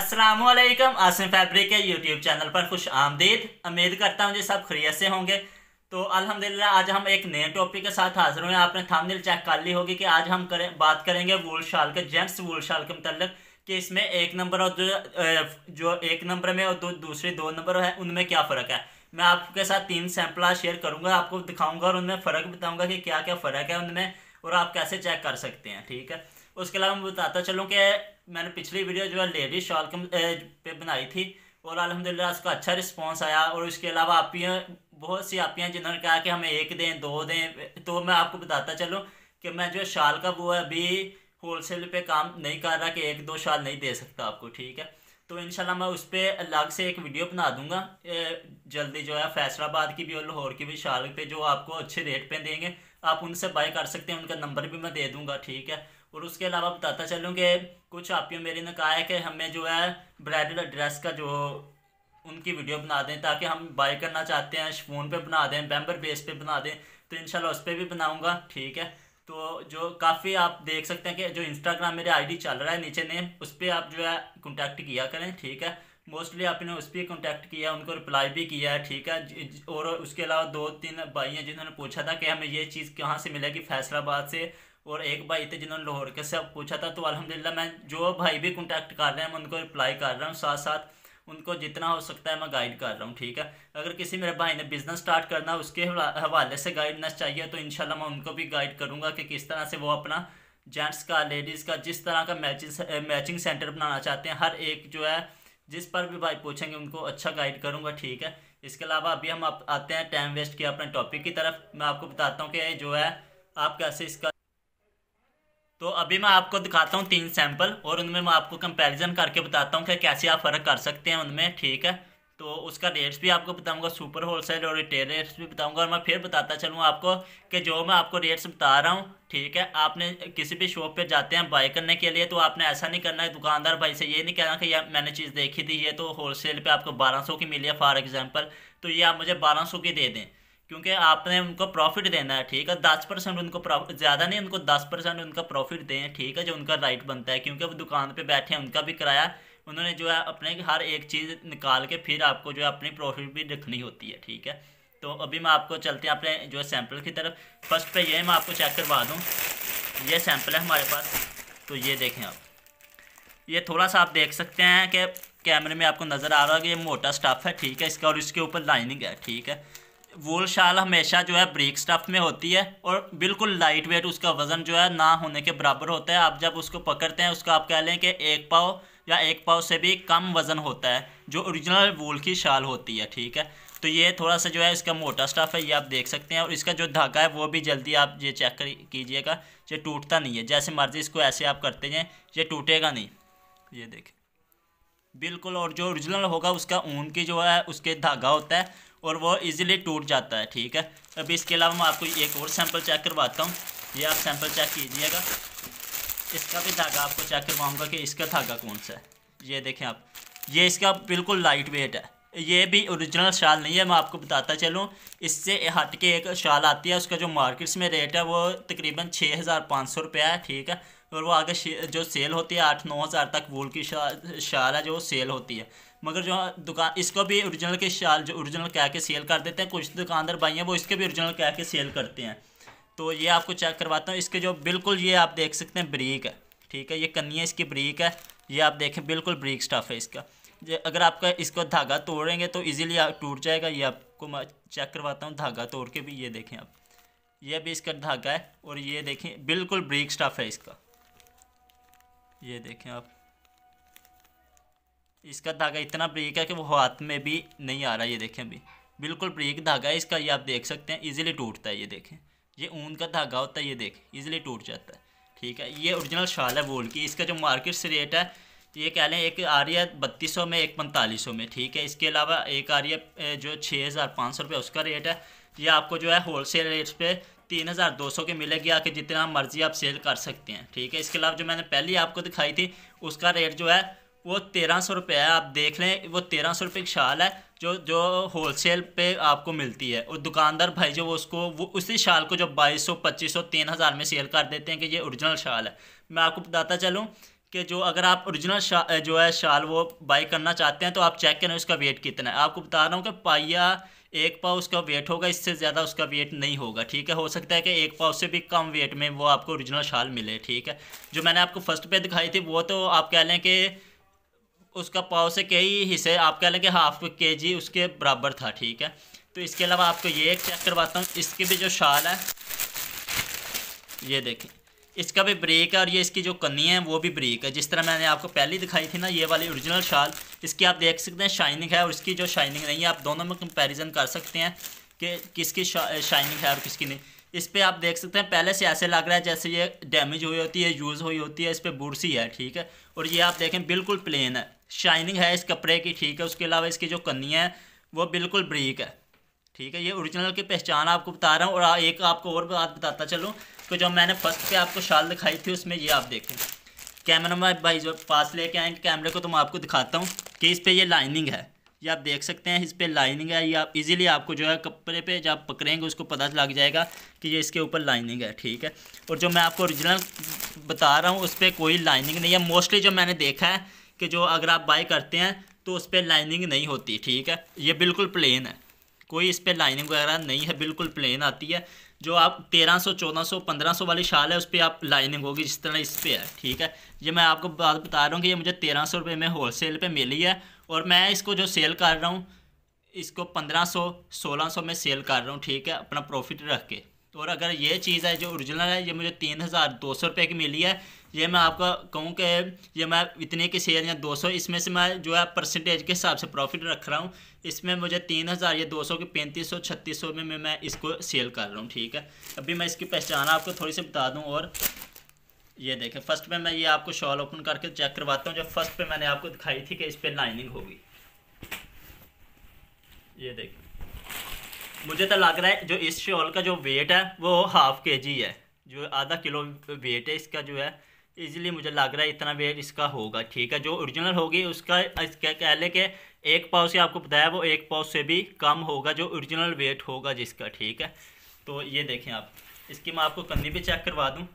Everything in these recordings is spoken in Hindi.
असलम आसिम फैब्रिक के यूट्यूब चैनल पर खुश आमदीद उम्मीद करता हूँ जी सब खरीत से होंगे तो अल्हम्दुलिल्लाह आज हम एक नए टॉपिक के साथ हाजिर हुए आपने थामदिल चेक कर ली होगी कि आज हम करें बात करेंगे वूल शाल के जेंट्स वूल शाल के मतलब कि इसमें एक नंबर और जो जो एक नंबर में और दो दूसरे दो नंबर है उनमें क्या फ़र्क है मैं आपके साथ तीन सैम्पल आज शेयर करूँगा आपको दिखाऊँगा और उनमें फ़र्क बताऊँगा कि क्या क्या फ़र्क है उनमें और आप कैसे चेक कर सकते हैं ठीक है उसके अलावा मैं बताता चलूँ कि मैंने पिछली वीडियो जो है लेडीज शॉल के पे बनाई थी और अलहमदिल्ला उसका अच्छा रिस्पॉन्स आया और उसके अलावा आप ही बहुत सी आप हैं जिन्होंने कहा कि हमें एक दें दो दें तो मैं आपको बताता चलूँ कि मैं जो शाल का वो अभी होलसेल पे काम नहीं कर रहा कि एक दो शाल नहीं दे सकता आपको ठीक है तो इन मैं उस पर अलग से एक वीडियो बना दूंगा जल्दी जो है फैसलाबाद की भी और लाहौर की भी शाल पे जो आपको अच्छे रेट पे देंगे आप उनसे बाय कर सकते हैं उनका नंबर भी मैं दे दूंगा ठीक है और उसके अलावा बताता चलूँ कि कुछ आपियो मेरे ने कहा है कि हमें जो है ब्राइडल एड्रेस का जो उनकी वीडियो बना दें ताकि हम बाय करना चाहते हैं फोन पे बना दें बैम्बर बेस पे बना दें तो इंशाल्लाह उस पर भी बनाऊँगा ठीक है तो जो काफ़ी आप देख सकते हैं कि जो इंस्टाग्राम मेरे आईडी चल रहा है नीचे नेम उस पर आप जो है कॉन्टैक्ट किया करें ठीक है मोस्टली आपने उस पर कॉन्टैक्ट किया उनको रिप्लाई भी किया है ठीक है और उसके अलावा दो तीन भाई हैं जिन्होंने पूछा था कि हमें ये चीज़ कहाँ से मिलेगी फैसलाबाद से और एक भाई थे जिन्होंने लाहौर के से पूछा था तो अलहमदिल्ला मैं जो भाई भी कॉन्टैक्ट कर रहे हैं मैं उनको रिप्लाई कर रहा हूँ साथ साथ उनको जितना हो सकता है मैं गाइड कर रहा हूँ ठीक है अगर किसी मेरे भाई ने बिज़नेस स्टार्ट करना उसके हवाले से गाइडनेस चाहिए तो इन मैं उनको भी गाइड करूँगा कि किस तरह से वो अपना जेंट्स का लेडीज़ का जिस तरह का मैचिंग मैचिंग सेंटर बनाना चाहते हैं हर एक जो है जिस पर भी भाई पूछेंगे उनको अच्छा गाइड करूँगा ठीक है इसके अलावा अभी हम आते हैं टाइम वेस्ट किया अपने टॉपिक की तरफ मैं आपको बताता हूँ कि जो है आप कैसे इसका तो अभी मैं आपको दिखाता हूँ तीन सैंपल और उनमें मैं आपको कंपैरिजन करके बताता हूँ कि कैसे आप फ़र्क कर सकते हैं उनमें ठीक है तो उसका रेट्स भी आपको बताऊँगा सुपर होलसेल और रिटेल रेट्स भी बताऊँगा और मैं फिर बताता चलूँ आपको कि जो मैं आपको रेट्स बता रहा हूँ ठीक है आपने किसी भी शॉप पर जाते हैं बाय करने के लिए तो आपने ऐसा नहीं करना है दुकानदार भाई से ये नहीं कहना कि यार मैंने चीज़ देखी थी ये तो होल पे आपको बारह की मिली है फॉर एग्ज़ाम्पल तो ये आप मुझे बारह की दे दें क्योंकि आपने उनको प्रॉफिट देना है ठीक है दस परसेंट उनको ज़्यादा नहीं उनको दस परसेंट उनका प्रॉफिट दें ठीक है जो उनका राइट बनता है क्योंकि वो दुकान पे बैठे हैं उनका भी किराया उन्होंने जो है अपने हर एक चीज़ निकाल के फिर आपको जो है अपनी प्रॉफिट भी रखनी होती है ठीक है तो अभी मैं आपको चलते हैं अपने जो है सैम्पल की तरफ फर्स्ट पे ये मैं आपको चेक करवा दूँ ये सैम्पल है हमारे पास तो ये देखें आप ये थोड़ा सा आप देख सकते हैं कि कैमरे में आपको नज़र आ रहा है कि ये मोटा स्टफ़ है ठीक है इसका और इसके ऊपर लाइनिंग है ठीक है वूल शाल हमेशा जो है ब्रिक स्टफ में होती है और बिल्कुल लाइट वेट उसका वज़न जो है ना होने के बराबर होता है आप जब उसको पकड़ते हैं उसका आप कह लें कि एक पाव या एक पाव से भी कम वज़न होता है जो ओरिजिनल वूल की शाल होती है ठीक है तो ये थोड़ा सा जो है इसका मोटा स्टफ़ है ये आप देख सकते हैं और इसका जो धागा है वो भी जल्दी आप ये चेक कीजिएगा ये टूटता नहीं है जैसे मर्ज़ी इसको ऐसे आप करते हैं ये टूटेगा नहीं ये देखें बिल्कुल और जो ओरिजिनल होगा उसका ऊन की जो है उसके धागा होता है और वो इजीली टूट जाता है ठीक है अब इसके अलावा मैं आपको एक और सैंपल चेक करवाता हूँ ये आप सैंपल चेक कीजिएगा इसका भी धागा आपको चेक करवाऊँगा कि इसका धागा कौन सा है ये देखें आप ये इसका बिल्कुल लाइट वेट है ये भी ओरिजिनल शाल नहीं है मैं आपको बताता चलूँ इससे हट के एक शाल आती है उसका जो मार्केट्स में रेट है वो तकरीबन छः हज़ार पाँच सौ रुपया है ठीक है और वो आगे जो सेल होती है आठ नौ हज़ार तक वूल की शाल शाल है जो सेल होती है मगर जो हाँ, दुकान इसको भी ओरिजिनल के शाल जो ओरिजिनल कह के सेल कर देते हैं कुछ दुकानदार भाई हैं वो इसके भी ओरिजिनल कह के सेल करते हैं तो ये आपको चेक करवाता हूँ इसके जो बिल्कुल ये आप देख सकते हैं ब्रीक है ठीक है ये कन्या इसकी ब्रीक है ये आप देखें बिल्कुल ब्रीक स्टफ़ है इसका अगर आपका इसको धागा तोड़ेंगे तो ईजिली टूट जाएगा ये आपको मैं चेक करवाता हूँ धागा तोड़ के भी ये देखें आप ये भी इसका धागा है और ये देखें बिल्कुल ब्रीक स्टफ़ है इसका ये देखें आप इसका धागा इतना ब्रीक है कि वो हाथ में भी नहीं आ रहा ये देखें अभी बिल्कुल ब्रीक धागा है इसका ये आप देख सकते हैं इजीली टूटता है ये देखें ये ऊन का धागा होता है ये देखें इजीली टूट जाता है ठीक है ये ओरिजिनल शाल है वोल की इसका जो मार्केट से रेट है ये कह लें एक आ रही है बत्तीस सौ में एक पैंतालीस सौ में ठीक है इसके अलावा एक आ रही है जो छः हज़ार पाँच सौ रुपये उसका रेट है ये आपको जो है होल सेल रेट्स पे तीन हज़ार दो सौ के मिलेगी आके जितना मर्ज़ी आप सेल कर सकते हैं ठीक है इसके अलावा जो मैंने पहले आपको दिखाई थी उसका रेट जो है वो तेरह सौ रुपये है आप देख लें वो तेरह सौ रुपये की शाल है जो जो होल सेल पर आपको मिलती है और दुकानदार भाई जो वो उसको वो उसी शाल को जो बाईस सौ पच्चीस सौ तीन हज़ार में सेल कर देते हैं कि ये ओरिजिनल शाल है मैं आपको बताता चलूँ कि जो अगर आप ओरिजिनल जो है शाल वो बाई करना चाहते हैं तो आप चेक करें उसका वेट कितना है आपको बता रहा हूँ कि पाइया एक पाव उसका वेट होगा इससे ज़्यादा उसका वेट नहीं होगा ठीक है हो सकता है कि एक पाव से भी कम वेट में वो आपको ओरिजिनल शाल मिले ठीक है जो मैंने आपको फर्स्ट पे दिखाई थी वो तो आप कह लें कि उसका पाव से कई हिस्से आप कह लेंगे हाफ के जी उसके बराबर था ठीक है तो इसके अलावा आपको ये एक चेक करवाता हूँ इसकी भी जो शाल है ये देखें इसका भी ब्रेक है और ये इसकी जो कन्नी है वो भी ब्रेक है जिस तरह मैंने आपको पहले दिखाई थी ना ये वाली ओरिजिनल शाल इसकी आप देख सकते हैं शाइनिंग है और इसकी जो शाइनिंग नहीं है आप दोनों में कंपैरिजन कर सकते हैं कि किसकी शा, शाइनिंग है और किसकी नहीं इस पर आप देख सकते हैं पहले से ऐसे लग रहा है जैसे ये डैमेज हुई होती है यूज़ हुई होती है इस पर बुरसी है ठीक है और ये आप देखें बिल्कुल प्लेन है शाइनिंग है इस कपड़े की ठीक है उसके अलावा इसकी जो कन्नी है वो बिल्कुल ब्रीक है ठीक है ये ओरिजिनल की पहचान आपको बता रहा हूँ और एक आपको और बात बताता चलूँ कि जो मैंने फर्स्ट पे आपको शाल दिखाई थी उसमें ये आप देखें कैमरा में भाई जो पास लेके आएंगे कैमरे को तो मैं आपको दिखाता हूँ कि इस पर यह लाइनिंग है ये आप देख सकते हैं इस पर लाइनिंग है ये आप इजीली आपको जो है कपड़े पे जब पकड़ेंगे उसको पता लग जाएगा कि ये इसके ऊपर लाइनिंग है ठीक है और जो मैं आपको ओरिजिनल बता रहा हूँ उस पर कोई लाइनिंग नहीं है मोस्टली जो मैंने देखा है कि जो अगर आप बाई करते हैं तो उस पर लाइनिंग नहीं होती ठीक है ये बिल्कुल प्लेन है कोई इस पर लाइनिंग वगैरह नहीं है बिल्कुल प्लेन आती है जो आप 1300 1400 1500 वाली शाल है उस पर आप लाइनिंग होगी जिस तरह इस पर है ठीक है ये मैं आपको बात बता रहा हूँ कि ये मुझे तेरह सौ रुपये में होलसेल पे मिली है और मैं इसको जो सेल कर रहा हूँ इसको पंद्रह सौ सोलह सौ में सेल कर रहा हूँ ठीक है अपना प्रॉफिट रख के तो और अगर ये चीज़ है जो ओरिजिनल है ये मुझे तीन हज़ार दो सौ रुपये की मिली है ये मैं आपको कहूँ कि ये मैं इतने की शेयर या दो सौ इसमें से मैं जो है परसेंटेज के हिसाब से प्रॉफिट रख रहा हूँ इसमें मुझे तीन हज़ार या दो सौ के पैंतीस सौ छत्तीस सौ में मैं इसको सेल कर रहा हूँ ठीक है अभी मैं इसकी पहचान आपको थोड़ी सी बता दूँ और ये देखें फर्स्ट में मैं ये आपको शॉल ओपन करके चेक करवाता हूँ जब फर्स्ट पे मैंने आपको दिखाई थी कि इस पर लाइनिंग होगी ये देखें मुझे तो लग रहा है जो इस शॉल का जो वेट है वो हाफ के जी है जो आधा किलो वेट है इसका जो है इजीली मुझे लग रहा है इतना वेट इसका होगा ठीक है जो ओरिजिनल होगी उसका क्या कह लें कि एक पाव से आपको बताया वो एक पाव से भी कम होगा जो ओरिजिनल वेट होगा जिसका ठीक है तो ये देखें आप इसकी मैं आपको कंधी भी चेक करवा दूँ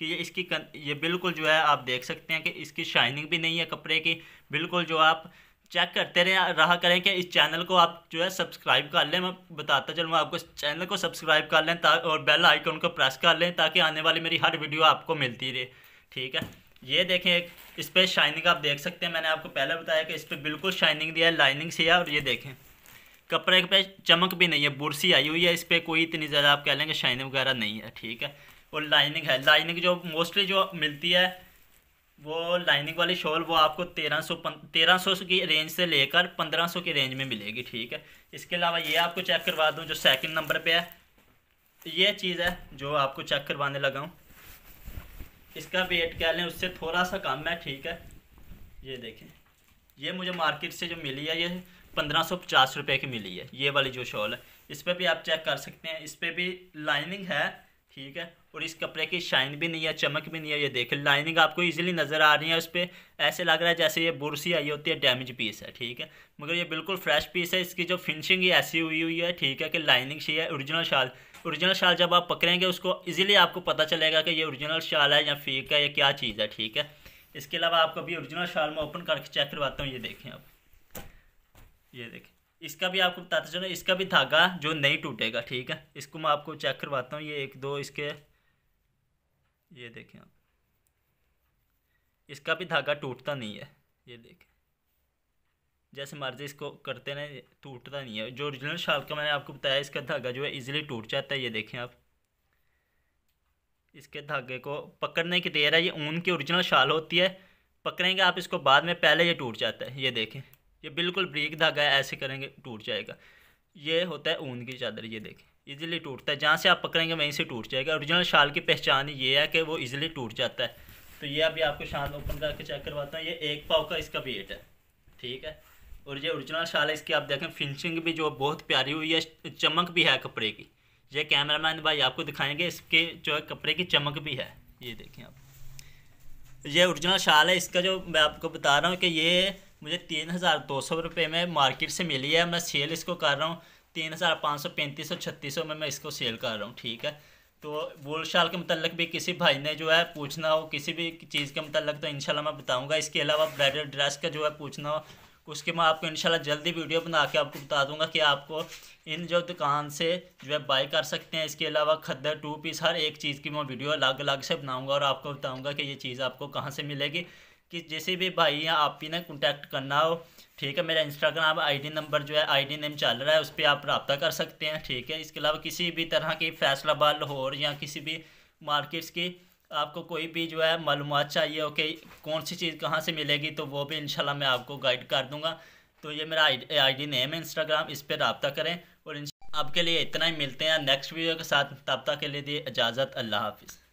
कि ये इसकी कन, ये बिल्कुल जो है आप देख सकते हैं कि इसकी शाइनिंग भी नहीं है कपड़े की बिल्कुल जो आप चेक करते रहे रहा करें कि इस चैनल को आप जो है सब्सक्राइब कर लें मैं बताता चलूँगा आपको इस चैनल को सब्सक्राइब कर लें और बेल आइकन को प्रेस कर लें ताकि आने वाली मेरी हर वीडियो आपको मिलती रहे ठीक है ये देखें एक इस पर शाइनिंग आप देख सकते हैं मैंने आपको पहले बताया कि इस पर बिल्कुल शाइनिंग दिया है लाइनिंग से है और ये देखें कपड़े पे चमक भी नहीं है बुरसी आई हुई है इस पर कोई इतनी ज़्यादा आप कह लेंगे शाइनिंग वगैरह नहीं है ठीक है और लाइनिंग है लाइनिंग जो मोस्टली जो मिलती है वो लाइनिंग वाली शॉल वो आपको तेरह सौ तेरह सौ की रेंज से लेकर पंद्रह सौ की रेंज में मिलेगी ठीक है इसके अलावा ये आपको चेक करवा दूँ जो सेकंड नंबर पे है ये चीज़ है जो आपको चेक करवाने लगा हूँ इसका वेट कह लें उससे थोड़ा सा कम है ठीक है ये देखें ये मुझे मार्केट से जो मिली है ये पंद्रह सौ पचास रुपये की मिली है ये वाली जो शॉल है इस पर भी आप चेक कर सकते हैं इस पर भी लाइनिंग है ठीक है और इस कपड़े की शाइन भी नहीं है चमक भी नहीं है ये देखें लाइनिंग आपको इजीली नज़र आ रही है उस पर ऐसे लग रहा है जैसे ये बुरसी आई होती है डैमेज पीस है ठीक है मगर ये बिल्कुल फ्रेश पीस है इसकी जो फिनिशिंग ही ऐसी हुई हुई है ठीक है कि लाइनिंग सी है ओरिजिनल शाल ओरिजिनल शाल जब आप पकड़ेंगे उसको ईजिली आपको पता चलेगा कि ये ओरिजिनल शाल है या फीक है या क्या चीज़ है ठीक है इसके अलावा आपको अभी ओरिजिनल शाल में ओपन करके चेक करवाता हूँ ये देखें आप ये देखें इसका भी आपको बताते चलो इसका भी धागा जो नहीं टूटेगा ठीक है इसको मैं आपको चेक करवाता हूँ ये एक दो इसके ये देखें आप इसका भी धागा टूटता नहीं है ये देखें जैसे मर्जी इसको करते ना टूटता नहीं है जो ओरिजिनल शाल का मैंने आपको बताया इसका धागा जो है इजीली टूट जाता है ये देखें आप इसके धागे को पकड़ने की देर है ये ऊन की ओरिजिनल शाल होती है पकड़ेंगे आप इसको बाद में पहले ये टूट जाता है ये देखें ये बिल्कुल ब्रीक धागा है ऐसे करेंगे टूट जाएगा ये होता है ऊन की चादर ये देखें ईजिली टूटता है जहाँ से आप पकड़ेंगे वहीं से टूट जाएगा ओरिजिनल शाल की पहचान ये है कि वो ईजिली टूट जाता है तो ये अभी आपको शाल ओपन करके चेक करवाता हूँ ये एक पाव का इसका वेट है ठीक है और ये ओरिजिनल शाल है इसकी आप देखें फिनिशिंग भी जो बहुत प्यारी हुई है चमक भी है कपड़े की ये कैमरामैन भाई आपको दिखाएंगे इसके जो है कपड़े की चमक भी है ये देखें आप ये ओरिजिनल शाल है इसका जो मैं आपको बता रहा हूँ कि ये मुझे तीन हज़ार दो सौ रुपये में मार्केट से मिली है मैं सेल इसको कर रहा हूँ तीन हज़ार पाँच सौ पैंतीस सौ छत्तीस सौ में मैं इसको सेल कर रहा हूँ ठीक है तो बोल शाल के मतलब भी किसी भाई ने जो है पूछना हो किसी भी चीज़ के मतलब तो इनशाला मैं बताऊँगा इसके अलावा ब्राइडल ड्रेस का जो है पूछना हो उसके मैं आपको इनशाला जल्दी वीडियो बना के आपको बता दूंगा कि आपको इन जो दुकान से जो है बाई कर सकते हैं इसके अलावा खद्दर टू पीस हर एक चीज़ की मैं वीडियो अलग अलग से बनाऊंगा और आपको बताऊंगा कि ये चीज़ आपको कहाँ से मिलेगी कि जैसे भी भाई या आप ही ना कॉन्टैक्ट करना हो ठीक है मेरा इंस्टाग्राम आईडी नंबर जो है आईडी नेम चल रहा है उस पर आप रबता कर सकते हैं ठीक है इसके अलावा किसी भी तरह की फ़ैसला बाल लाहौर या किसी भी मार्केट्स की आपको कोई भी जो है मालूम चाहिए हो कि कौन सी चीज़ कहाँ से मिलेगी तो वो भी शाला मैं आपको गाइड कर दूँगा तो ये मेरा आई डी नेम है इंस्टाग्राम इस पर रबता करें और इन आपके लिए इतना ही मिलते हैं नेक्स्ट वीडियो के साथ तब तक के लिए दी इजाज़त अल्लाह हाफिज़